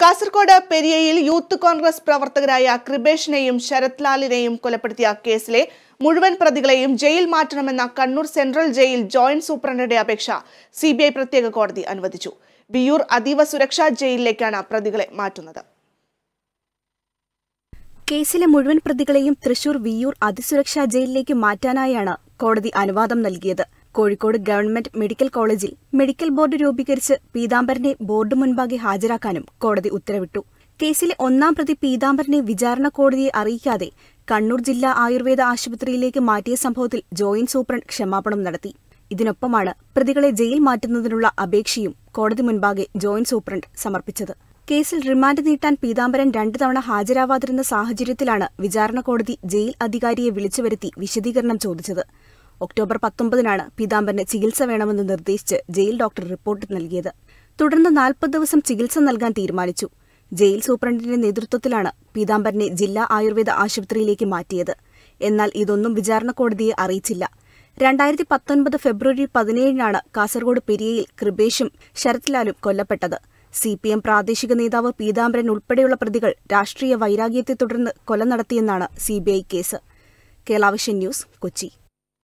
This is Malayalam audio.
കാസർകോട് പെരിയയിൽ യൂത്ത് കോൺഗ്രസ് പ്രവർത്തകരായ കൃപേഷിനെയും ശരത് ലാലിനെയും കൊലപ്പെടുത്തിയ കേസിലെ മുഴുവൻ പ്രതികളെയും ജയിൽ മാറ്റണമെന്ന കണ്ണൂർ സെൻട്രൽ ജയിൽ ജോയിന്റ് സൂപ്രണ്ടിന്റെ അപേക്ഷ സിബിഐ പ്രത്യേക കോടതി അനുവദിച്ചു വിയൂർ അതീവ സുരക്ഷാ ജയിലിലേക്കാണ് പ്രതികളെ മാറ്റുന്നത് കേസിലെ മുഴുവൻ പ്രതികളെയും തൃശൂർ വിയൂർ അതിസുരക്ഷാ ജയിലിലേക്ക് മാറ്റാനായാണ് കോടതി അനുവാദം നൽകിയത് കോഴിക്കോട് ഗവൺമെന്റ് മെഡിക്കൽ കോളേജിൽ മെഡിക്കൽ ബോർഡ് രൂപീകരിച്ച് പീതാംബരനെ ബോർഡ് മുൻപാകെ ഹാജരാക്കാനും കോടതി ഉത്തരവിട്ടു കേസിലെ ഒന്നാം പ്രതി പീതാംബരനെ വിചാരണ കോടതിയെ അറിയിക്കാതെ കണ്ണൂർ ജില്ലാ ആയുർവേദ ആശുപത്രിയിലേക്ക് മാറ്റിയ സംഭവത്തിൽ ജോയിന്റ് സൂപ്രണ്ട് ക്ഷമാപണം നടത്തി ഇതിനൊപ്പമാണ് പ്രതികളെ ജയിൽ മാറ്റുന്നതിനുള്ള അപേക്ഷയും കോടതി മുൻപാകെ ജോയിന്റ് സൂപ്രണ്ട് സമർപ്പിച്ചത് കേസിൽ റിമാൻഡ് നീട്ടാൻ പീതാംബരൻ രണ്ടു തവണ ഹാജരാവാതിരുന്ന സാഹചര്യത്തിലാണ് വിചാരണ കോടതി ജയിൽ അധികാരിയെ വിളിച്ചുവരുത്തി വിശദീകരണം ചോദിച്ചത് ഒക്ടോബർ പത്തൊമ്പതിനാണ് പീതാംബരന് ചികിത്സ വേണമെന്ന് നിർദ്ദേശിച്ച് ജയിൽ ഡോക്ടർ റിപ്പോർട്ട് നൽകിയത് തുടർന്ന് നാൽപ്പത് ദിവസം ചികിത്സ നൽകാൻ തീരുമാനിച്ചു ജയിൽ സൂപ്രണ്ടിന്റെ നേതൃത്വത്തിലാണ് പീതാംബരനെ ജില്ലാ ആയുർവേദ ആശുപത്രിയിലേക്ക് മാറ്റിയത് എന്നാൽ ഇതൊന്നും വിചാരണ കോടതിയെ അറിയിച്ചില്ല രണ്ടായിരത്തി പത്തൊൻപത് ഫെബ്രുവരി പതിനേഴിനാണ് കാസർഗോഡ് പെരിയയിൽ കൃപേഷും ശരത്ലാലും കൊല്ലപ്പെട്ടത് സി പി എം പ്രാദേശിക നേതാവ് പീതാംബരൻ ഉൾപ്പെടെയുള്ള പ്രതികൾ രാഷ്ട്രീയ വൈരാഗ്യത്തെ തുടർന്ന് കൊല നടത്തിയെന്നാണ് CBI case Keralavision news Kochi